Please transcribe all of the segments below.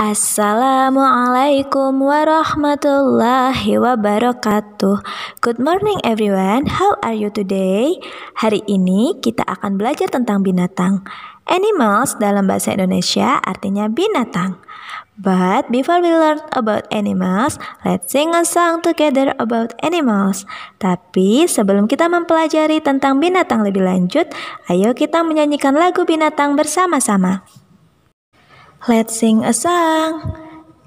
Assalamualaikum warahmatullahi wabarakatuh. Good morning everyone. How are you today? Hari ini kita akan belajar tentang binatang. Animals dalam bahasa Indonesia artinya binatang. But before we learn about animals, let's sing a song together about animals. Tapi sebelum kita mempelajari tentang binatang lebih lanjut, ayo kita menyanyikan lagu binatang bersama-sama. Let's sing a song.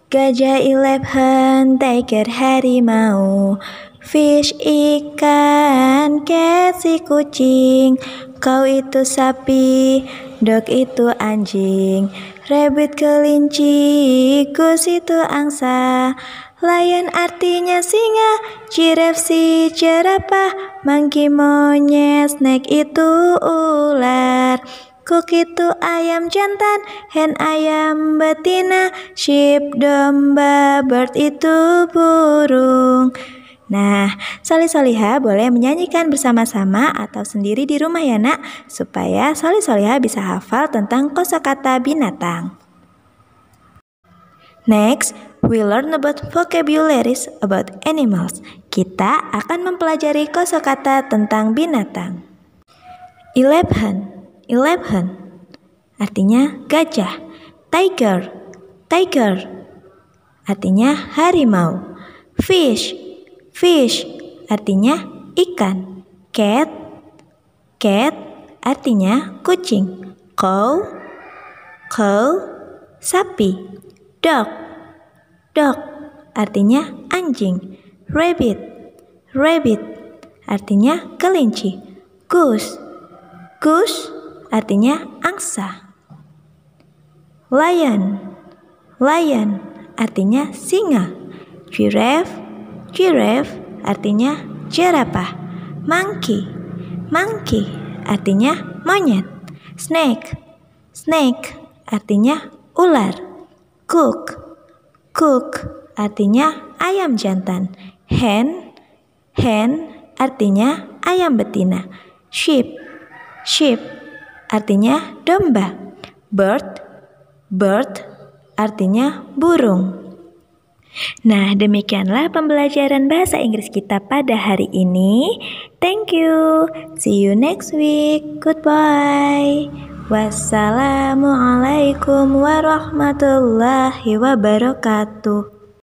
Gajah elephant, tiger harimau, fish ikan, cat si kucing, kau itu sapi, dog itu anjing, rabbit kelinci, kus itu angsa, lion artinya singa, giraffe si jerapah, monkey monyet, snake itu ular itu ayam jantan, hen ayam betina, sheep domba, bird itu burung. Nah, Soli Soliha boleh menyanyikan bersama-sama atau sendiri di rumah ya nak, supaya Soli Soliha bisa hafal tentang kosakata binatang. Next, we learn about vocabularies about animals. Kita akan mempelajari kosakata tentang binatang. Elephant eleven. Artinya gajah. Tiger, tiger. Artinya harimau. Fish, fish. Artinya ikan. Cat, cat. Artinya kucing. Cow, cow. Sapi. Dog, dog. Artinya anjing. Rabbit, rabbit. Artinya kelinci. Goose, goose artinya angsa. Lion, lion artinya singa. Giraffe, giraffe artinya jerapah. Monkey, monkey artinya monyet. Snake, snake artinya ular. Cook, cook artinya ayam jantan. Hen, hen artinya ayam betina. Sheep, sheep artinya domba. Bird, bird artinya burung. Nah, demikianlah pembelajaran bahasa Inggris kita pada hari ini. Thank you. See you next week. Goodbye. Wassalamualaikum warahmatullahi wabarakatuh.